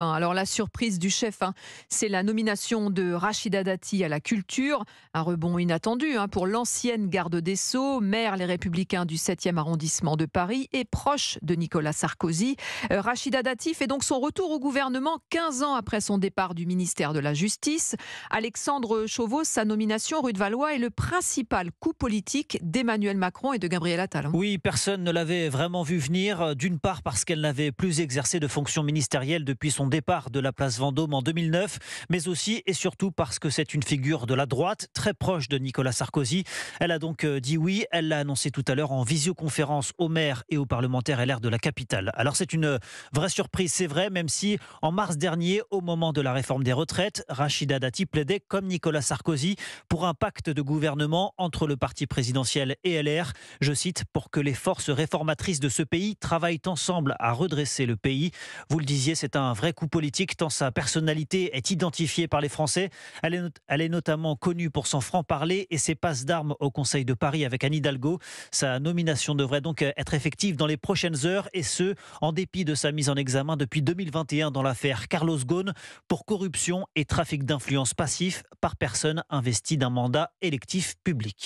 Hein, alors la surprise du chef, hein, c'est la nomination de Rachida Dati à la culture, un rebond inattendu hein, pour l'ancienne garde des sceaux, maire les républicains du 7e arrondissement de Paris et proche de Nicolas Sarkozy. Euh, Rachida Dati fait donc son retour au gouvernement 15 ans après son départ du ministère de la Justice. Alexandre Chauveau, sa nomination rue de Valois est le principal coup politique d'Emmanuel Macron et de Gabriel Attal. Oui, personne ne l'avait vraiment vu venir, euh, d'une part parce qu'elle n'avait plus exercé de fonction ministérielle depuis son départ de la place Vendôme en 2009, mais aussi et surtout parce que c'est une figure de la droite très proche de Nicolas Sarkozy. Elle a donc euh, dit oui, elle l'a annoncé tout à l'heure en visioconférence aux maires et aux parlementaires LR de la capitale. Alors c'est une vraie surprise, c'est vrai, même si en mars dernier, au moment de la réforme des retraites, Rachida Dati plaidait comme Nicolas Sarkozy pour un pacte de gouvernement entre le parti présidentiel et LR, je cite, pour que les forces réformatrices de ce pays travaillent ensemble à redresser le pays. Vous le disiez, c'est un vrai coup politique, tant sa personnalité est identifiée par les Français. Elle est, elle est notamment connue pour son franc-parler et ses passes d'armes au Conseil de Paris avec Anne Hidalgo. Sa nomination devrait donc être effective dans les prochaines heures, et ce, en dépit de sa mise en examen depuis 2021 dans l'affaire Carlos Ghosn pour corruption et trafic d'influence passif par personne investie d'un mandat électif public.